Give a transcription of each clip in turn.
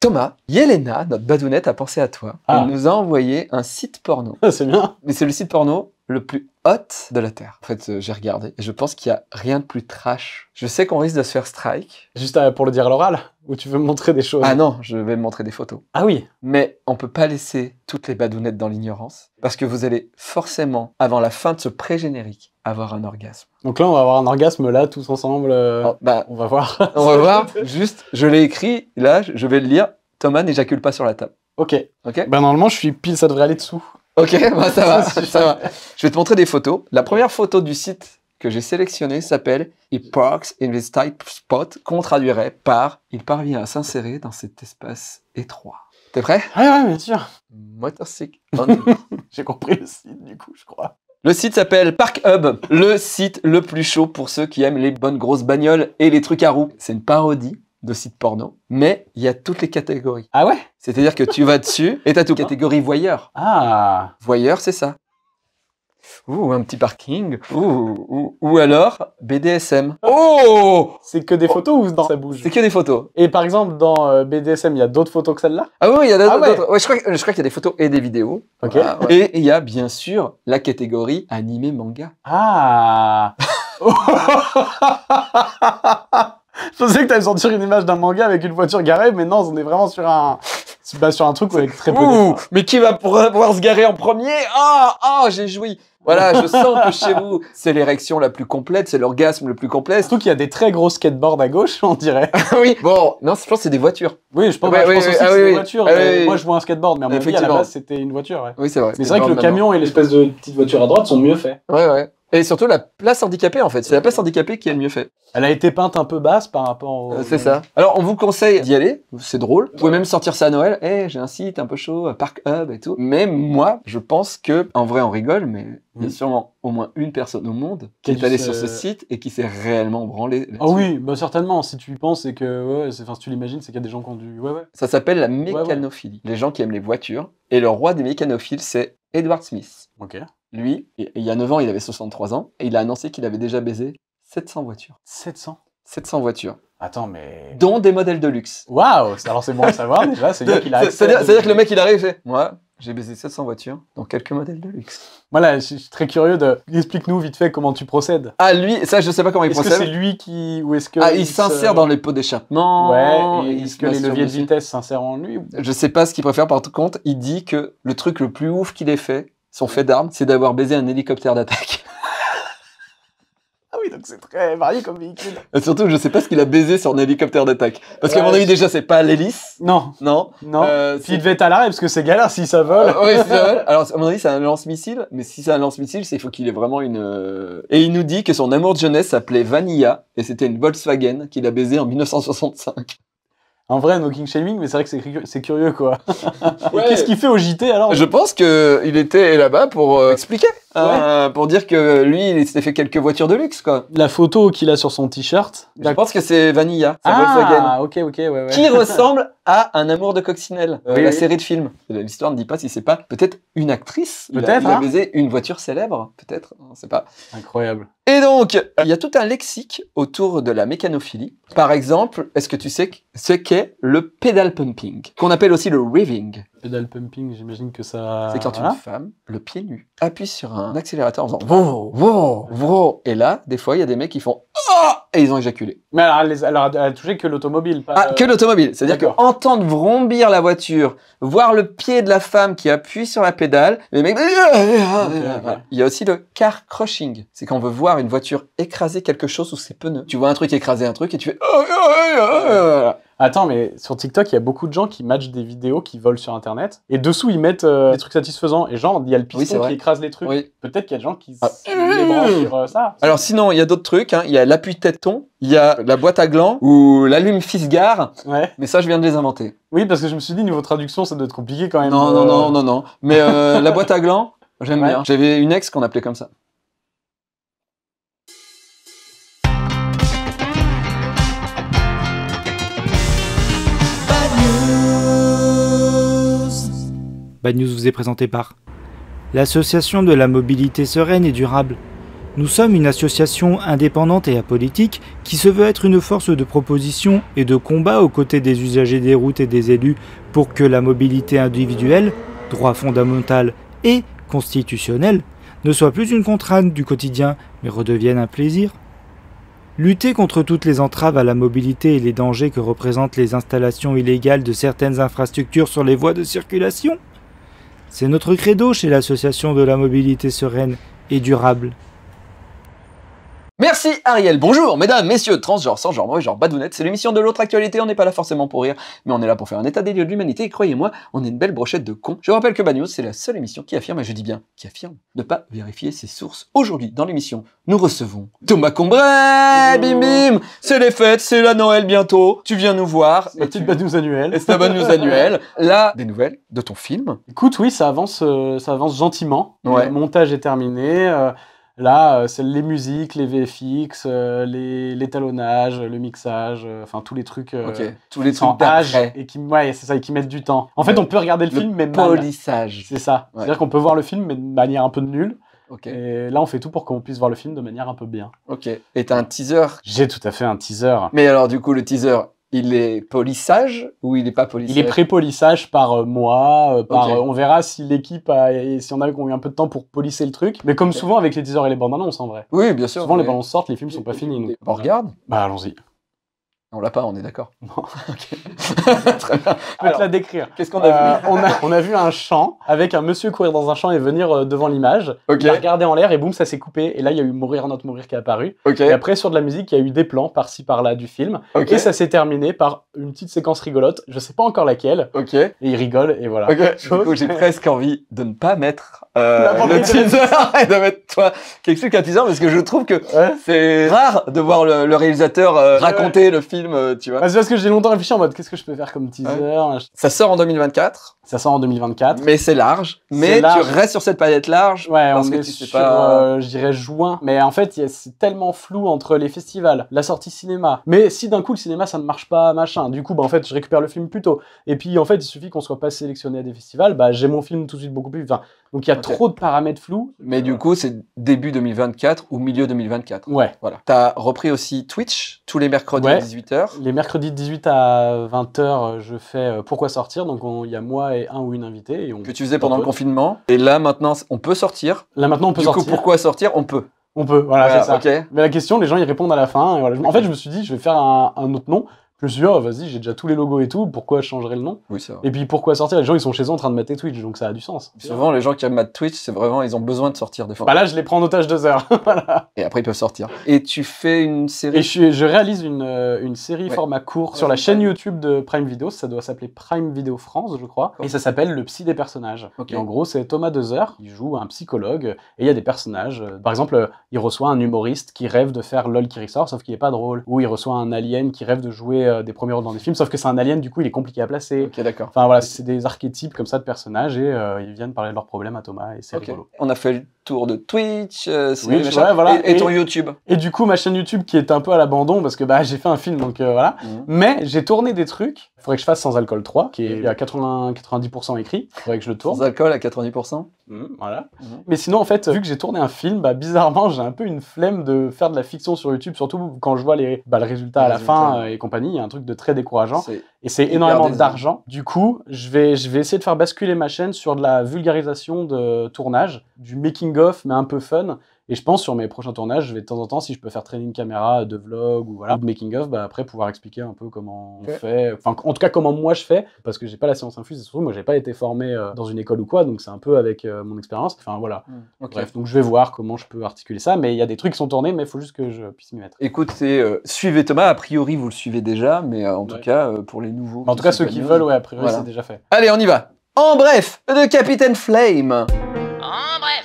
Thomas, Yelena, notre badounette, a pensé à toi. Ah. Elle nous a envoyé un site porno. c'est bien. Mais c'est le site porno le plus haute de la Terre. En fait, euh, j'ai regardé et je pense qu'il n'y a rien de plus trash. Je sais qu'on risque de se faire strike. Juste euh, pour le dire à l'oral Ou tu veux me montrer des choses Ah non, je vais me montrer des photos. Ah oui Mais on peut pas laisser toutes les badounettes dans l'ignorance parce que vous allez forcément, avant la fin de ce pré-générique, avoir un orgasme. Donc là, on va avoir un orgasme là, tous ensemble. Euh, oh, bah, on va voir. on va voir. Juste, je l'ai écrit, là, je vais le lire. Thomas n'éjacule pas sur la table. Ok. Ok. Bah, normalement, je suis pile, ça devrait aller dessous. Ok, bah, ça va, ça va. Je vais te montrer des photos. La première photo du site que j'ai sélectionné s'appelle He parks in this tight spot, qu'on traduirait par Il parvient à s'insérer dans cet espace étroit. T'es prêt Ouais, ouais, bien sûr. Motorcycle. j'ai compris le site, du coup, je crois. Le site s'appelle Park Hub, le site le plus chaud pour ceux qui aiment les bonnes grosses bagnoles et les trucs à roues. C'est une parodie de sites porno, mais il y a toutes les catégories. Ah ouais C'est-à-dire que tu vas dessus et tu as tout. catégories voyeur. Ah Voyeur, c'est ça. Ou un petit parking. Ou, ou, alors BDSM. Oh C'est que des photos ou ça bouge C'est que des photos. Et par exemple, dans euh, BDSM, il y a d'autres photos que celle-là Ah oui, il y a ah d'autres. ouais. je crois, je crois qu'il y a des photos et des vidéos. Et il y a bien sûr la catégorie animé-manga. Ah Je pensais que t'allais sortir une image d'un manga avec une voiture garée, mais non, on est vraiment sur un, sur bah, un truc avec très peu Ouh, mais qui va euh, pouvoir se garer en premier Ah, ah, j'ai joui. Voilà, je sens que chez vous, c'est l'érection la plus complète, c'est l'orgasme le plus complet. Surtout qu'il y a des très gros skateboards à gauche, on dirait. oui. Bon, non, je pense que c'est des voitures. Oui, je pense, ah je aussi ah que c'est des voitures. Ah moi, je vois un skateboard, mais en effet à la base, c'était une voiture. Oui, c'est vrai. Mais c'est vrai que le camion et l'espèce de petite voiture à droite sont mieux faits. Ouais, ouais. Et surtout la place handicapée en fait, c'est la place handicapée qui a le mieux fait. Elle a été peinte un peu basse par rapport au... Euh, c'est ça. Alors on vous conseille d'y aller, c'est drôle. Vous pouvez même sortir ça à Noël. Hé, eh, j'ai un site un peu chaud, Park Hub et tout. Mais moi, je pense que, en vrai on rigole, mais il y a mm. sûrement au moins une personne au monde qui, est allée sur ce site et qui s'est réellement branlée. Ah oui, bah, certainement. Si tu y penses et que, enfin, si tu l'imagines, c'est qu'il y a des gens qui ont du. Ouais, ouais. Ça s'appelle la mécanophilie. Les gens qui aiment les voitures. Et le roi des mécanophiles, c'est Edward Smith. Lui, il y a 9 ans, il avait 63 ans et il a annoncé qu'il avait déjà baisé 700 voitures. 700 700 voitures. Attends, mais. Dont des modèles de luxe. Waouh Alors c'est bon à savoir déjà, c'est dire qu'il a. C'est-à-dire que le mec il a réussi. Moi, j'ai baisé 700 voitures, dont quelques modèles de luxe. Voilà, je suis très curieux de. Explique-nous vite fait comment tu procèdes. Ah, lui, ça je sais pas comment il procède. Est-ce que c'est lui qui. Ou est-ce que. Ah, il, s'insère dans les pots d'échappement. Ouais, est-ce que les leviers de vitesse s'insèrent en lui Je sais pas ce qu'il préfère, par contre, il dit que le truc le plus ouf qu'il ait fait, son fait d'arme, c'est d'avoir baisé un hélicoptère d'attaque. ah oui, donc c'est très varié comme véhicule. surtout, je ne sais pas ce qu'il a baisé sur un hélicoptère d'attaque. Parce qu'à mon avis, déjà, c'est pas l'hélice. Non. Non. Non. Euh, il devait être à l'arrêt, parce que c'est galère si ça vole. oui, c'est ça Alors, à mon avis, c'est un lance-missile. Mais si c'est un lance-missile, c'est faut qu'il ait vraiment une. Euh, et il nous dit que son amour de jeunesse s'appelait Vanilla. Et c'était une Volkswagen qu'il a baisé en 1965. En vrai no king shaming, mais c'est vrai que c'est curieux, quoi. Qu'est-ce qu'il fait au JT alors Je pense qu'il était là-bas pour euh, expliquer, euh, pour dire que lui, il s'était fait quelques voitures de luxe quoi. La photo qu'il a sur son t-shirt. Je pense que c'est Vanilla, ah, ok, ok, ouais, ouais. Qui ressemble un amour de coccinelle, la série de films. L'histoire ne dit pas si c'est pas peut-être une actrice. Peut-être. a, hein. baisé une voiture célèbre, peut-être. On sait pas. Incroyable. Et donc, il y a tout un lexique autour de la mécanophilie. Par exemple, est-ce que tu sais ce qu'est le pedal pumping, qu'on appelle aussi le riving Pédale pumping, j'imagine que ça. C'est quand une femme, le pied nu, appuie sur un accélérateur en faisant wow, wow, Et là, des fois, il y a des mecs qui font oh! et ils ont éjaculé. Mais alors, elle, alors, a touché que l'automobile. Pas ah, euh, que l'automobile. C'est-à-dire que entendre vrombir la voiture, voir le pied de la femme qui appuie sur la pédale, les mecs. Ah, ah, ah, il y a aussi le car crushing. C'est quand on veut voir une voiture écraser quelque chose sous ses pneus. Tu vois un truc écraser un truc et tu fais. Oh, oh, oh, Attends, mais sur TikTok, il y a beaucoup de gens qui matchent des vidéos qui volent sur Internet et dessous ils mettent euh, des trucs satisfaisants. Et genre, il y a le piston qui écrase les trucs. Peut-être qu'il y a des gens qui ah. les euh, ça. Alors sinon, il y a d'autres trucs. Hein. Il y a l'appui-tête-ton, il y a la boîte à glands ou l'allume fils gare Mais ça, je viens de les inventer. Oui, parce que je me suis dit, niveau traduction, ça doit être compliqué quand même. Non, non, non, euh. non, non. Mais la boîte à glands, j'aime bien. J'avais une ex qu'on appelait comme ça. News vous est présenté par l'Association de la mobilité sereine et durable. Nous sommes une association indépendante et apolitique qui se veut être une force de proposition et de combat aux côtés des usagers des routes et des élus pour que la mobilité individuelle, droit fondamental et constitutionnel, ne soit plus une contrainte du quotidien mais redevienne un plaisir. Lutter contre toutes les entraves à la mobilité et les dangers que représentent les installations illégales de certaines infrastructures sur les voies de circulation c'est notre credo chez l'Association de la mobilité sereine et durable. Merci Ariel, bonjour mesdames, messieurs, transgenres, sans genre, et genre, badounette, c'est l'émission de l'autre actualité, on n'est pas là forcément pour rire, mais on est là pour faire un état des lieux de l'humanité, et croyez-moi, on est une belle brochette de cons. Je rappelle que Bad c'est la seule émission qui affirme, et je dis bien, qui affirme, ne pas vérifier ses sources. Aujourd'hui, dans l'émission, nous recevons Thomas Combray, bim bim, c'est les fêtes, c'est la Noël bientôt, tu viens nous voir. La petite Bad News annuelle. C'est la Bad News annuelle. Là, des nouvelles de ton film. Écoute, oui, ça avance, euh, ça avance gentiment. Le montage est terminé. Euh, Là, euh, c'est les musiques, les VFX, euh, les l'étalonnage, le mixage, euh, enfin tous les trucs tous les trucs et qui ouais, c'est ça et qui mettent du temps. En fait, on peut regarder le, film mais polissage. C'est ça. C'est-à-dire qu'on peut voir le film mais de manière un peu nulle. Et là, on fait tout pour qu'on puisse voir le film de manière un peu bien. Ok. Et t'as un teaser J'ai tout à fait un teaser. Mais alors, du coup, le teaser, il est polissage ou il n'est pas polissage Il est pré-polissage par euh, moi, euh, par euh, on verra si l'équipe a, si on a eu un peu de temps pour polisser le truc. Mais comme souvent avec les teasers et les bandes annonces en vrai. Oui, bien sûr. Souvent les bandes sortent, les films ne sont pas finis. On regarde. Bah allons-y. On l'a pas, on est d'accord. Non. ok. Très bien. te la décrire. Qu'est-ce qu'on a euh, vu on a, vu un champ avec un monsieur courir dans un champ et venir euh, devant l'image. Ok. Il a regardé en l'air et boum, ça s'est coupé. Et là, il y a eu Mourir, notre mourir qui est apparu. Ok. Et après, sur de la musique, il y a eu des plans par-ci, par-là du film. Et ça s'est terminé par une petite séquence rigolote. Je sais pas encore laquelle. Et il rigole et voilà. Du coup, j'ai presque envie de ne pas mettre euh, le teaser et de mettre toi qui chose qu'un teaser parce que je trouve que c'est rare de voir le, réalisateur euh, raconter le film, euh, tu vois. Bah, c'est parce que j'ai longtemps réfléchi en mode qu'est-ce que je peux faire comme teaser. Ça sort en 2024. Ça sort en 2024. Mais c'est large. Mais tu restes sur cette palette large. Ouais, on est sur, je dirais juin. Mais en fait, c'est tellement flou entre les festivals, la sortie cinéma. Mais si d'un coup le cinéma ça ne marche pas, machin. Du coup, bah en fait, je récupère le film plus tôt. Et puis en fait, il suffit qu'on soit pas sélectionné à des festivals. Bah j'ai mon film tout de suite beaucoup plus. Enfin, donc il y a trop de paramètres flous. Mais du coup, c'est début 2024 ou milieu 2024. Ouais. Voilà. Tu as repris aussi Twitch tous les mercredis à 18h. Les mercredis de 18 à 20h, euh, je fais euh, Pourquoi sortir Donc il y a moi et un ou une invitée. on que tu faisais pendant le confinement. Et là, maintenant, on peut sortir. Là, maintenant, on peut sortir. Du coup, pourquoi sortir On peut. On peut, voilà, c'est ça. Mais la question, les gens y répondent à la fin. En fait, je me suis dit, je vais faire un, un autre nom je me suis dit, oh, vas-y, j'ai déjà tous les logos et tout, pourquoi changerais le nom Oui, c'est Et puis pourquoi sortir Les gens, ils sont chez eux en train de mater Twitch, donc ça a du sens. Souvent, les gens qui aiment mater Twitch, c'est vraiment, ils ont besoin de sortir des fois. Bah là, je les prends en otage deux heures. voilà. Et après, ils peuvent sortir. Et tu fais une série. Et je, réalise une, euh, une série format court sur la chaîne YouTube de Prime Video, ça doit s'appeler Prime Video France, je crois. Et ça s'appelle Le Psy des personnages. Et en gros, c'est Thomas Dezer, il joue un psychologue, et il y a des personnages. Euh, par exemple, euh, il reçoit un humoriste qui rêve de faire LOL qui ressort, sauf qu'il est pas drôle. Ou il reçoit un alien qui rêve de jouer euh, des premiers rôles dans des films, sauf que c'est un alien, du coup, il est compliqué à placer. Ok, d'accord. Enfin voilà, c'est des archétypes comme ça de personnages et euh, ils viennent parler de leurs problèmes à Thomas et c'est rigolo. On a fait le tour de Twitch, euh, et, ton YouTube. Et du coup, ma chaîne YouTube qui est un peu à l'abandon parce que bah, j'ai fait un film, donc voilà. Mhm. Mais j'ai tourné des trucs Faudrait que je fasse sans alcool 3, qui est à 80, 90% écrit. Faudrait que je le tourne. Sans alcool à 90% mmh, Voilà. Mmh. Mais sinon, en fait, vu que j'ai tourné un film, bah, bizarrement, j'ai un peu une flemme de faire de la fiction sur YouTube, surtout quand je vois les, bah, le résultat à la fin euh, et compagnie. Il y a un truc de très décourageant. Et c'est énormément d'argent. Du coup, je vais, je vais essayer de faire basculer ma chaîne sur de la vulgarisation de tournage, du making-of, mais un peu fun et je pense sur mes prochains tournages, je vais de temps en temps, si je peux faire traîner une caméra de vlog ou voilà, de making of, bah, après pouvoir expliquer un peu comment on fait, enfin en tout cas comment moi je fais, parce que j'ai pas la science infuse surtout moi j'ai pas été formé euh, dans une école ou quoi, donc c'est un peu avec euh, mon expérience. Enfin voilà. Hmm, bref, donc je vais voir comment je peux articuler ça, mais il y a des trucs qui sont tournés, mais il faut juste que je puisse m'y mettre. écoutez euh, suivez Thomas. A priori, vous le suivez déjà, mais en tout cas pour les nouveaux. En tout cas, ceux qui veulent, ouais, a priori c'est déjà fait. Allez, on y va. En bref, de Capitaine Flame. En bref.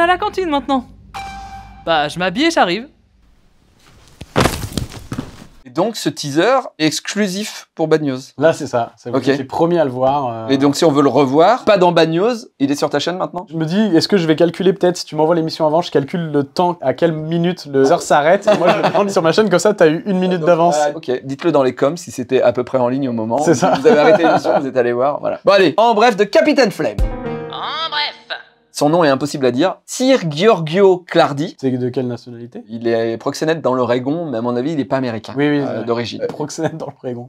à la cantine maintenant. Bah, je m'habille et j'arrive. Et donc, ce teaser est exclusif pour Bad News. Là, c'est ça. C'est Ok. les premier à le voir. Euh. Et donc, si on veut le revoir, pas dans Bad News, il est sur ta chaîne maintenant je me dis, est-ce que je vais calculer peut-être, si tu m'envoies l'émission avant, je calcule le temps, à quelle minute le s'arrête. Moi, je le sur ma chaîne, comme ça, t'as eu une minute ah, d'avance. ok, dites-le dans les coms si c'était à peu près en ligne au moment. C'est ça. Vous avez arrêté l'émission, vous êtes allé voir. Voilà. Bon, allez, en bref de Capitaine Flame. En bref. Son nom est impossible à dire. Sir Giorgio Clardi. C'est de quelle nationalité Il est proxénète dans l'Oregon, mais à mon avis, il n'est pas américain oui, oui, euh, d'origine. Euh, proxénète dans l'Oregon.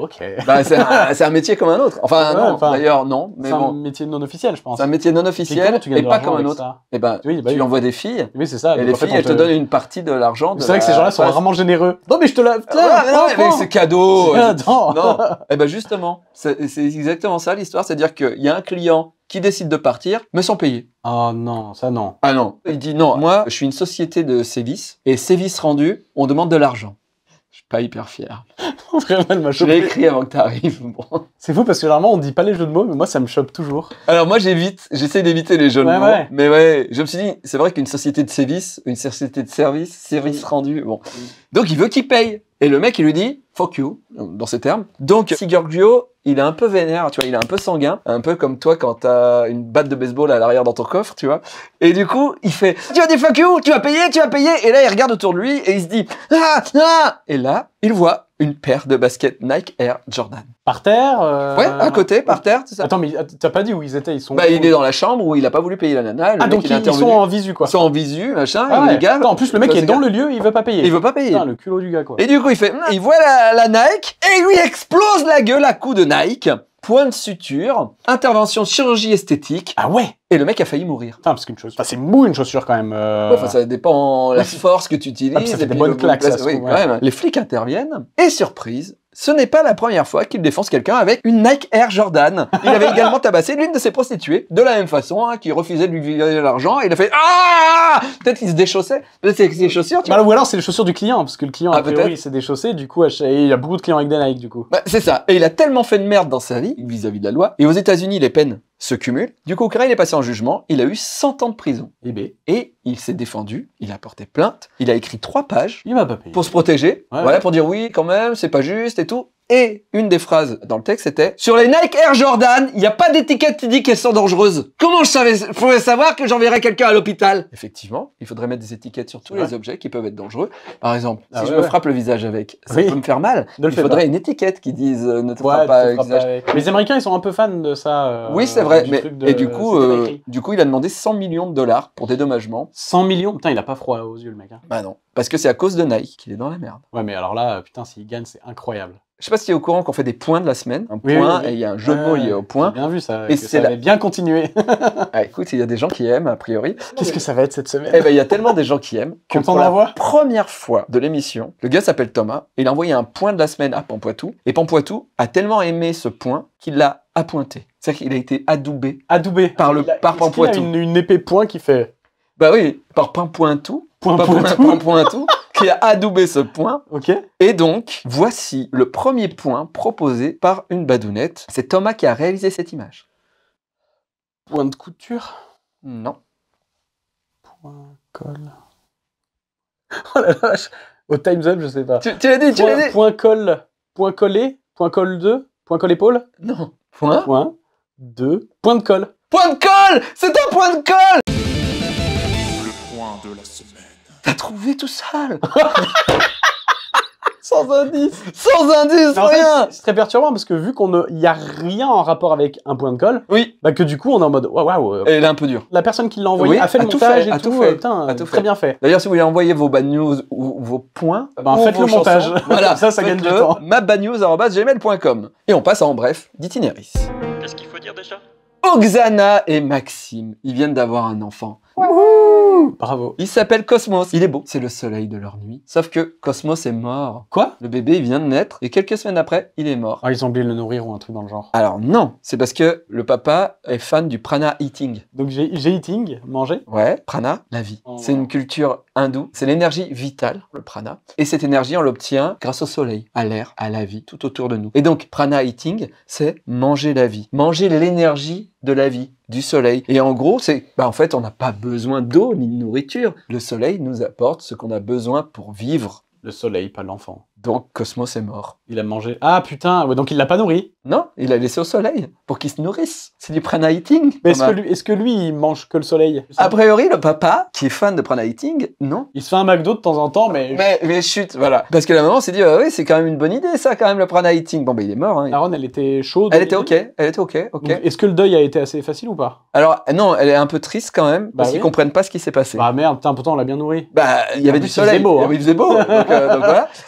Ok. Bah, c'est un, métier comme un autre. Enfin, non, d'ailleurs, non. C'est bon. un métier non officiel, je pense. C'est un métier non officiel et pas comme un autre. Et eh ben, bah tu envoies des filles. Oui, c'est ça. Et les filles, elles te donnent une partie de l'argent. C'est vrai que ces gens-là sont vraiment généreux. Non, mais je te lave. Ah, non, c'est cadeau. Non. Et eh ben justement, c'est exactement ça l'histoire, c'est-à-dire qu'il y a un client qui décide de partir me sont payés. Ah non, ça non. Ah non. Il dit non, moi, je suis une société de sévices et sévices rendus, on demande de l'argent. Je suis pas hyper fier. Je l'ai écrit avant que tu arrives. C'est fou parce que normalement, on dit pas les jeux de mots, mais moi ça me chope toujours. Alors moi j'évite, j'essaie d'éviter les jeux de mots. Mais ouais, je me suis dit, c'est vrai qu'une société de sévices, une société de services, service rendus, bon. Donc il veut qu'il paye. Et le mec il lui dit, fuck you, dans ces termes. Donc, Giorgio, il est un peu vénère, tu vois, il est un peu sanguin, un peu comme toi quand t'as une batte de baseball à l'arrière dans ton coffre, tu vois. Et du coup, il fait, tu as des fuck you, tu vas payer, tu vas payer. Et là, il regarde autour de lui et il se dit, ah, ah. Et là, il voit une paire de baskets Nike Air Jordan. Par terre euh, Ouais, à côté, par terre, c'est ça. Attends, mais t'as pas dit où ils étaient ils sont bah, il est dans la chambre où il a pas voulu payer la nana. ah, donc ils, sont en visu, quoi. Ils sont en visu, machin, ah gars. en plus, le mec bah, est dans le lieu, il veut pas payer. Il veut pas payer. Putain, le culot du gars, quoi. Et du coup, il fait, ah. il voit la, la Nike et il lui explose la gueule à coups de Nike point de suture, intervention chirurgie esthétique. Ah ouais Et le mec a failli mourir. parce qu'une chose, c'est mou une chaussure quand même. Euh. ça dépend la force que tu utilises. ça des ça Les flics interviennent et surprise, ce n'est pas la première fois qu'il défonce quelqu'un avec une Nike Air Jordan. Il avait également tabassé l'une de ses prostituées, de la même façon, hein, qui refusait de lui de l'argent, et il a fait Ah Peut-être qu'il se déchaussait. Peut-être que c'est les chaussures, bah, Ou alors c'est les chaussures du client, parce que le client, ah, a priori, s'est déchaussé, du coup, il y a beaucoup de clients avec des Nike, du coup. Bah, c'est ça. Et il a tellement fait de merde dans sa vie, vis à -vis de la loi. Et aux États-Unis, les peines se cumule. Du coup, il est passé en jugement, il a eu 100 ans de prison. Eh ben. Et il s'est défendu, il a porté plainte, il a écrit trois pages. Il m'a Pour se protéger, voilà, pour dire oui, quand même, c'est pas juste et tout. Et une des phrases dans le texte était Sur les Nike Air Jordan, il n'y a pas d'étiquette qui dit qu'elles sont dangereuses. Comment je savais, faudrait savoir que j'enverrais quelqu'un à l'hôpital Effectivement, il faudrait mettre des étiquettes sur tous les objets qui peuvent être dangereux. Par exemple, ah si je me frappe le visage avec, ça peut me faire mal. il faudrait une étiquette qui dise euh, ne te frappe pas, le visage. Les Américains, ils sont un peu fans de ça. Euh, oui, c'est vrai. Mais, et du coup, euh, du coup, il a demandé 100 millions de dollars pour dédommagement. 100 millions Putain, il a pas froid aux yeux, le mec. Hein. Bah non. Parce que c'est à cause de Nike qu'il est dans la merde. Ouais, mais alors là, putain, s'il gagne, c'est incroyable. Je sais pas si tu es au courant qu'on fait des points de la semaine. Un point, et il y a un jeu de mots ah, lié au point. Bien vu ça. Et c'est bien continué. Ah, écoute, il y a des gens qui aiment, a priori. Qu'est-ce que ça va être cette semaine Eh ben, il y a tellement des gens qui aiment. que on la voit première fois de l'émission, le gars s'appelle Thomas. il a envoyé un point de la semaine à Pampoitou. Et Pampoitou a tellement aimé ce point qu'il l'a appointé. C'est-à-dire qu'il a été adoubé. Adoubé. Par, le, par Pampoitou. Il a une, épée point qui fait. Bah oui, par Pampoitou. Point, qui a adoubé ce point. Ok. Et donc, voici le premier point proposé par une badounette. C'est Thomas qui a réalisé cette image. Point de couture Non. Point colle. Oh la vache Au Time's Up, je sais pas. Tu, l'as dit, tu l'as dit Point colle. Point collé Point colle 2 Point colle épaule Non. Point Point Point de colle. Point de colle C'est un point de colle Le point de la T'as trouvé tout seul Sans indice Sans indice, rien C'est très perturbant parce que vu qu'on n'y a rien en rapport avec un point de colle, oui. bah que du coup on est en mode waouh euh, Elle est un peu dure. La personne qui l'a envoyé a fait le montage et tout, a très bien fait. D'ailleurs, si vous voulez envoyer vos bad news ou vos points, ah bah, faites le montage. voilà, ça, ça gagne du temps. mabadnews.gmail.com Et on passe en bref d'itinéris. Qu'est-ce qu'il faut dire déjà Oxana et Maxime, ils viennent d'avoir un enfant bravo. Il s'appelle Cosmos. Il est beau. C'est le soleil de leur nuit. Sauf que Cosmos est mort. Quoi Le bébé, vient de naître et quelques semaines après, il est mort. Ah, ils ont oublié de le nourrir ou un truc dans le genre. Alors non, c'est parce que le papa est fan du prana eating. Donc j'ai eating, manger Ouais, prana, la vie. Oh. C'est une culture hindoue. C'est l'énergie vitale, le prana. Et cette énergie, on l'obtient grâce au soleil, à l'air, à la vie, tout autour de nous. Et donc, prana eating, c'est manger la vie. Manger l'énergie de la vie du soleil. Et en gros, c'est, bah en fait, on n'a pas besoin d'eau ni de nourriture. Le soleil nous apporte ce qu'on a besoin pour vivre. Le soleil, pas l'enfant. Donc Cosmos est mort. Il a mangé. Ah putain, ouais, donc il l'a pas nourri Non, il l'a laissé au soleil pour qu'il se nourrisse. C'est du prana Mais est-ce que, lui, est que mange que le soleil A priori, le papa, qui est fan de prana non. Il se fait un McDo de temps en temps, mais. Mais, chut, voilà. Parce que la maman s'est dit, ah oui, c'est quand même une bonne idée, ça, quand même, le prana Bon, ben il est mort. Hein. Aaron, elle était chaude. Elle était ok, elle était ok, ok. Est-ce que le deuil a été assez facile ou pas Alors, non, elle est un peu triste quand même, bah parce ne comprennent pas ce qui s'est passé. Bah merde, putain, pourtant, on l'a bien nourri. Bah, il y avait ah, du soleil. Il faisait beau. Il faisait beau.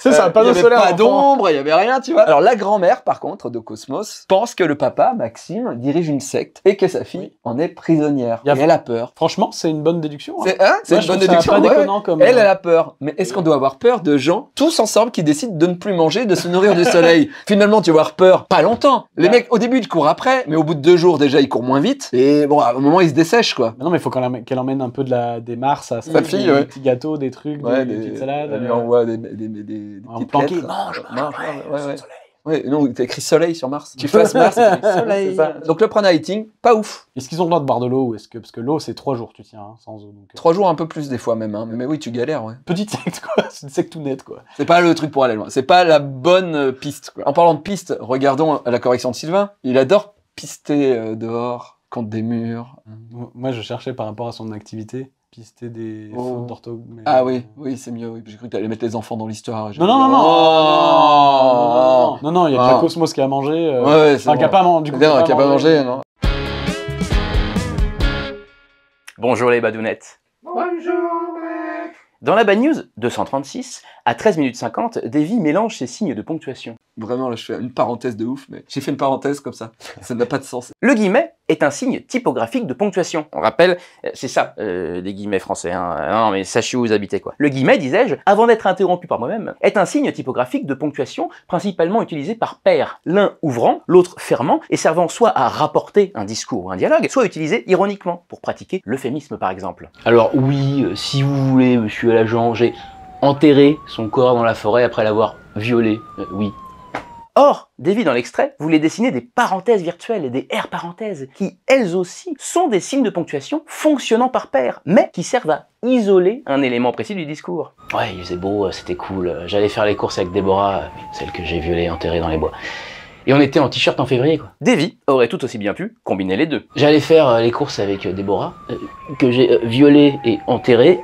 C'est sympa il n'y avait pas d'ombre, il n'y avait rien, tu vois. Alors la grand-mère, par contre, de Cosmos, pense que le papa, Maxime, dirige une secte et que sa fille en est prisonnière. Et elle a peur. Franchement, c'est une bonne déduction. Hein. C'est hein, une bonne déduction. comme... Elle, elle a euh, peur. Mais est-ce qu'on doit avoir peur de gens tous ensemble qui décident de ne plus manger, de se nourrir du soleil Finalement, tu vas avoir peur pas longtemps. Les mecs, au début, ils courent après, mais au bout de deux jours, déjà, ils courent moins vite. Et bon, à un moment, ils se dessèchent, quoi. non, mais il faut qu'elle emmène un peu de la, des mars à sa fille. Des, petits gâteaux, des trucs, des, petites salades. Euh. des, des, planqué, mange, mange, euh, mange, ouais, ouais, ouais. non, t'as écrit soleil sur Mars. Tu fasses Mars, soleil. Donc le prana pas ouf. Est-ce qu'ils ont le droit de boire de l'eau est-ce que parce que l'eau c'est trois jours tu tiens hein, sans eau. Donc... Euh. Trois jours un peu plus des fois même hein. mais oui tu galères ouais. Petite secte quoi, c'est une secte tout nette quoi. C'est pas le truc pour aller loin, c'est pas la bonne euh, piste quoi. En parlant de piste, regardons la correction de Sylvain. Il adore pister dehors contre des murs. Moi je cherchais par rapport à son activité pister des oh. Ah oui, oui, c'est mieux. Oui. J'ai cru que tu allais mettre les enfants dans l'histoire. Non non, non, oh. non, non, non, il y a ah. Cosmos euh, qui a mangé. Ouais, ouais, enfin, qui pas, qui pas mangé, Bonjour les badounettes. Bonjour. Dans la Bad News 236, à 13 minutes 50, Davy mélange ses signes de ponctuation. Vraiment, là, je fais une parenthèse de ouf, mais j'ai fait une parenthèse comme ça. Ça n'a pas de sens. Le guillemet est un signe typographique de ponctuation. On rappelle, euh, c'est ça, des euh, guillemets français. Hein. Euh, non, mais sachez où vous habitez, quoi. Le guillemet, disais-je, avant d'être interrompu par moi-même, est un signe typographique de ponctuation principalement utilisé par pair, l'un ouvrant, l'autre fermant, et servant soit à rapporter un discours ou un dialogue, soit utilisé ironiquement, pour pratiquer l'euphémisme, par exemple. Alors oui, si vous voulez, monsieur l'agent, j'ai enterré son corps dans la forêt après l'avoir violé. oui, Or, Davy, dans l'extrait, voulait dessiner des parenthèses virtuelles et des R parenthèses, qui, elles aussi, sont des signes de ponctuation fonctionnant par paire, mais qui servent à isoler un élément précis du discours. Ouais, il faisait beau, euh, c'était cool, j'allais faire les courses avec Déborah, euh, celle que j'ai violée enterrée dans les bois. Et on était en t-shirt en février, quoi. Davy aurait tout aussi bien pu combiner les deux. J'allais faire euh, les courses avec Déborah, que j'ai violée et enterrée,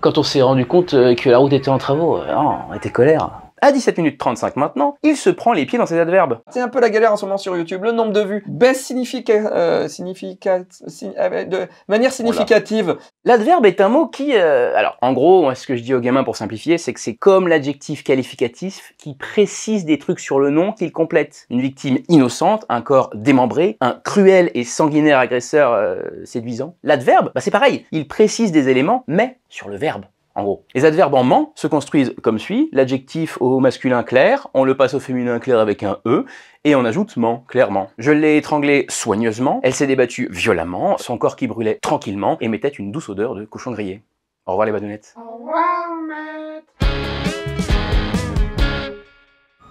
quand on s'est rendu compte que la route était en travaux. Oh, on était colère. À 17 minutes 35 maintenant, il se prend les pieds dans ses adverbes. C'est un peu la galère en ce moment sur YouTube, le nombre de vues baisse significa euh, euh de manière significative. L'adverbe est un mot qui... Euh, alors en gros, ce que je dis aux gamins pour simplifier, c'est que c'est comme l'adjectif qualificatif qui précise des trucs sur le nom qu'il complète. Une victime innocente, un corps démembré, un cruel et sanguinaire agresseur euh, séduisant. L'adverbe, bah, c'est pareil, il précise des éléments, mais sur le verbe en gros. Les adverbes en ment se construisent comme suit. L'adjectif au masculin clair, on le passe au féminin clair avec un E, et on ajoute ment, clairement. Je l'ai étranglé soigneusement, elle s'est débattue violemment, son corps qui brûlait tranquillement émettait une douce odeur de cochon grillé. Au revoir les badounettes. Au revoir,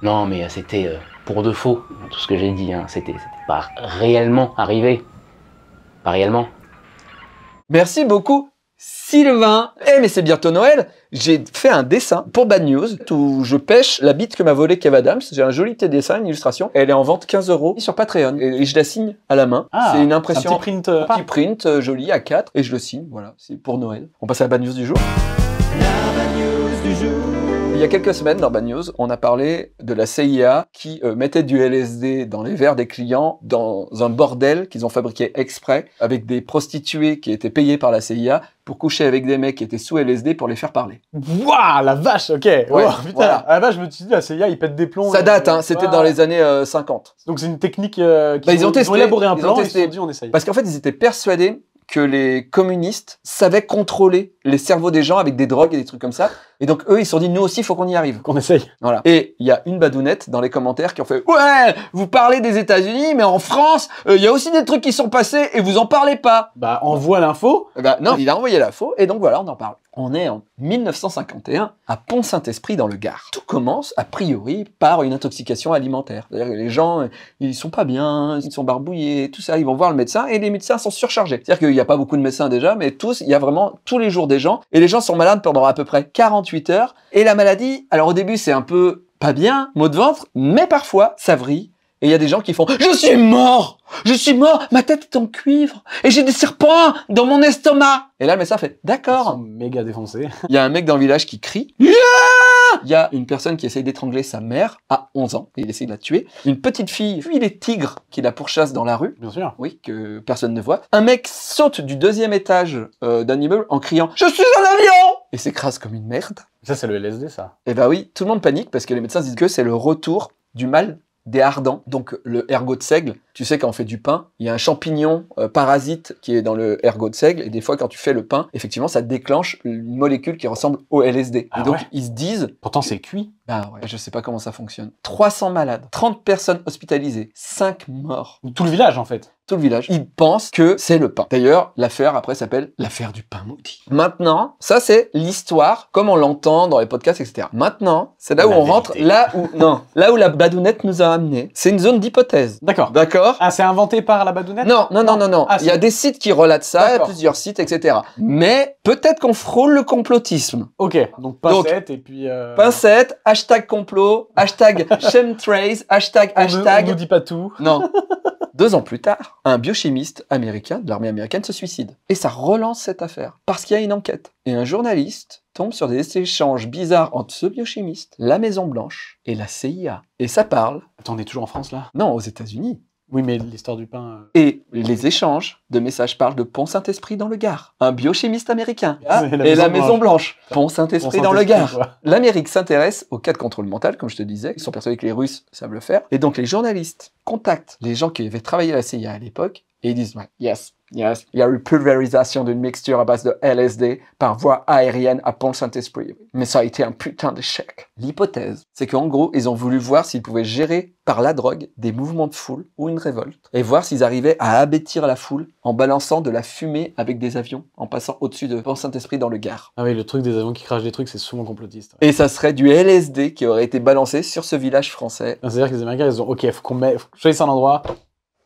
Non, mais euh, c'était euh, pour de faux, tout ce que j'ai dit. Hein. C'était pas réellement arrivé. Pas réellement. Merci beaucoup Sylvain, eh mais c'est bientôt Noël, j'ai fait un dessin pour Bad News où je pêche la bite que m'a volée Kev Adams. J'ai un joli petit dessin, une illustration. Elle est en vente 15 euros sur Patreon et je la signe à la main. Ah, c'est une impression, un petit print, euh, print euh, joli à 4 et je le signe. Voilà, c'est pour Noël. On passe à la Bad News du jour. Il y a quelques semaines, dans Bad News, on a parlé de la CIA qui euh, mettait du LSD dans les verres des clients dans un bordel qu'ils ont fabriqué exprès avec des prostituées qui étaient payées par la CIA pour coucher avec des mecs qui étaient sous LSD pour les faire parler. Waouh, la vache, ok. putain, à la vache, je me suis dit, la CIA, ils pètent des plombs. Ça euh, date, hein, c'était dans les années 50. Euh, Donc c'est une technique bah, ont, ils ont élaboré un plan, testé, on essaye. Parce qu'en fait, ils étaient persuadés que les communistes savaient contrôler les cerveaux des gens avec des drogues et des trucs comme ça. Et donc eux, ils se sont dit, nous aussi, il faut qu'on y arrive. Qu'on essaye. Voilà. Et il y a une badounette dans les commentaires qui ont fait, ouais, vous parlez des États-Unis, mais en France, euh, il y a aussi des trucs qui sont passés et vous en parlez pas. Bah envoie l'info. Bah non, il a envoyé l'info et donc voilà, on en parle. On est en 1951 à Pont-Saint-Esprit dans le Gard. Tout commence a priori par une intoxication alimentaire. les gens, euh, ils sont pas bien, ils sont barbouillés, tout ça, ils vont voir le médecin et les médecins sont surchargés. C'est-à-dire qu'il n'y a pas beaucoup de médecins déjà, mais tous, il y a vraiment tous les jours des gens et les gens sont malades pendant à peu près 48 heures et la maladie, alors au début c'est un peu pas bien, maux de ventre, mais parfois ça vrille et il y a des gens qui font « Je suis mort Je suis mort Ma tête est en cuivre Et j'ai des serpents dans mon estomac !» Et là, le médecin fait « D'accord !» méga défoncé. Il y a un mec dans le village qui crie Il y a une personne qui essaye d'étrangler sa mère à 11 ans. Il essaye de la tuer. Une petite fille fuit les tigres qui la pourchassent dans la rue. Bien sûr. Oui, que personne ne voit. Un mec saute du deuxième étage euh, d'un immeuble en criant « Je suis un avion !» et s'écrase comme une merde. Ça, c'est le LSD, ça. Et eh bah ben oui, tout le monde panique parce que les médecins disent que c'est le retour du mal des ardents. donc le ergot de seigle. Tu sais, quand on fait du pain, il y a un champignon euh, parasite qui est dans le ergot de seigle. Et des fois, quand tu fais le pain, effectivement, ça déclenche une molécule qui ressemble au LSD. et ah donc, ils se disent. Pourtant, c'est cuit. Bah ouais, je sais pas comment ça fonctionne. 300 malades, 30 personnes hospitalisées, 5 morts. Tout le village en fait tout le village. Ils pensent que c'est le pain. D'ailleurs, l'affaire après s'appelle l'affaire du pain maudit. Maintenant, ça c'est l'histoire, comme on l'entend dans les podcasts, etc. Maintenant, c'est là où on rentre, là où non, là où la badounette nous a amené. C'est une zone d'hypothèse. D'accord. D'accord. Ah, c'est inventé par la badounette Non, non, non, non, non. Ah, il y a des sites qui relatent ça, plusieurs sites, etc. Mais peut-être qu'on frôle le complotisme. Ok. Donc pincette et puis. Euh... Pincette, hashtag complot, hashtag Trace, hashtag hashtag. On ne dit pas tout. Non. Deux ans plus tard, un biochimiste américain de l'armée américaine se suicide. Et ça relance cette affaire, parce qu'il y a une enquête. Et un journaliste tombe sur des échanges bizarres entre ce biochimiste, la Maison Blanche et la CIA. Et ça parle. Attends, on est toujours en France là Non, aux États-Unis. Oui, mais l'histoire du pain. Euh, et les échanges de messages parlent de Pont Saint-Esprit dans le Gard, un biochimiste américain ah, et la Maison Blanche. Pont Saint-Esprit dans le Gard. L'Amérique s'intéresse au cas de contrôle mental, comme je te disais. Ils sont persuadés que les Russes savent le faire. Et donc les journalistes contactent les gens qui avaient travaillé à la CIA à l'époque et ils disent yes, Yes. Il y a eu pulvérisation d'une mixture à base de LSD par voie aérienne à Pont-Saint-Esprit. Mais ça a été un putain d'échec. L'hypothèse, c'est qu'en gros, ils ont voulu voir s'ils pouvaient gérer par la drogue des mouvements de foule ou une révolte, et voir s'ils arrivaient à abêtir la foule en balançant de la fumée avec des avions, en passant au-dessus de Pont-Saint-Esprit dans le Gard. Ah oui, le truc des avions qui crachent des trucs, c'est souvent complotiste. Et ça serait du LSD qui aurait été balancé sur ce village français. Ah, c'est-à-dire que les Américains, ils ont, ok, faut qu'on met, faut un endroit,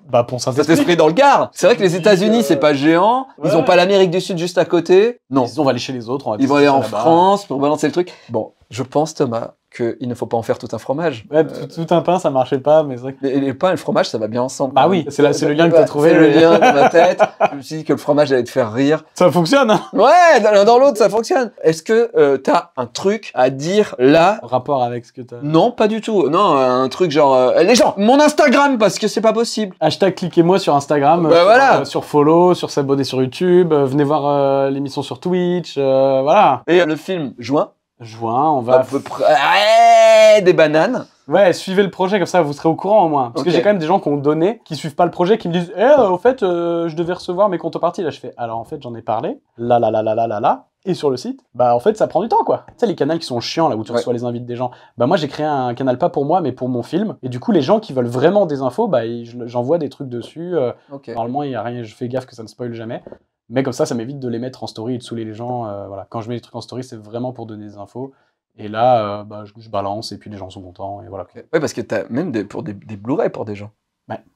bah, pour saint dans le Gard. C'est vrai que les États-Unis, c'est euh, pas géant. Ils ont pas l'Amérique du Sud juste à côté. Non. Ils, on va aller chez les autres. On Ils vont aller en France pour balancer le truc. Bon, je pense, Thomas, qu'il ne faut pas en faire tout un fromage. Ouais, tout, un pain, ça marchait pas, mais c'est vrai que... Le pain et le fromage, ça va bien ensemble. Ah oui, c'est le lien que tu as bah, trouvé. C'est le lien dans ma tête. Je me suis dit que le fromage allait te faire rire. Ça fonctionne, hein Ouais, l'un dans l'autre, ça fonctionne. Est-ce que euh, tu un truc à dire là Rapport avec ce que t'as... Non, pas du tout. Non, un truc genre... Euh, eh, les gens, mon Instagram, parce que c'est pas possible. Hashtag cliquez-moi sur Instagram. Bah, euh, voilà. Euh, sur follow, sur s'abonner sur YouTube. Euh, venez voir l'émission sur Twitch. voilà. Et le film, juin Juin, on va. À peu près. des bananes. Ouais, suivez le projet, comme ça vous serez au courant au moins. Parce que j'ai quand même des gens qui ont donné, qui suivent pas le projet, qui me disent Eh, au fait, euh, je devais recevoir mes comptes contreparties. Là, je fais Alors en fait, j'en ai parlé. Là, là, là, là, là, là, là. Et sur le site, bah en fait, ça prend du temps quoi. Tu sais, les canals qui sont chiants là où tu reçois les invites des gens. Bah moi, j'ai créé un canal pas pour moi, mais pour mon film. Et du coup, les gens qui veulent vraiment des infos, bah j'envoie des trucs dessus. Euh, normalement, il y a rien, je fais gaffe que ça ne spoil jamais. Mais comme ça, ça m'évite de les mettre en story et de saouler les gens. Euh, voilà. Quand je mets des trucs en story, c'est vraiment pour donner des infos. Et là, euh, bah, je, balance et puis les gens sont contents. Et voilà. Ouais, parce que tu as même des, pour des, Blu-ray pour des gens.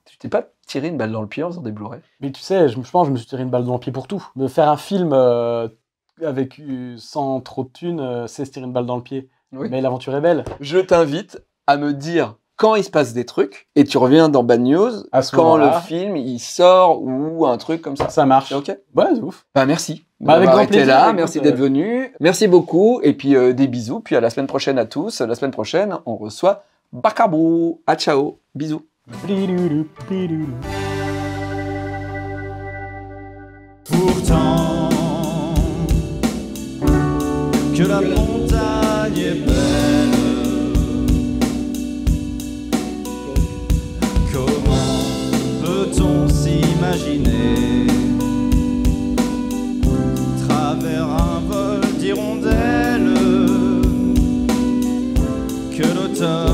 Tu t'es pas tiré une balle dans le pied en faisant des Blu-ray Mais tu sais, je, je, pense je me suis tiré une balle dans le pied pour tout. Me faire un film euh, avec, sans trop de thunes, c'est se tirer une balle dans le pied. Mais l'aventure est belle. Je t'invite à me dire quand il se passe des trucs et tu reviens dans Bad News à ce quand le film il sort ou un truc comme ça. Ça marche. Ok. Ouais, ouf. Bah merci. Bah, avec là, merci d'être venu, merci beaucoup et puis euh, des bisous. Puis à la semaine prochaine à tous. La semaine prochaine, on reçoit Bacabou À ciao, bisous. Pourtant que la travers un vol d'hirondelles que l'automne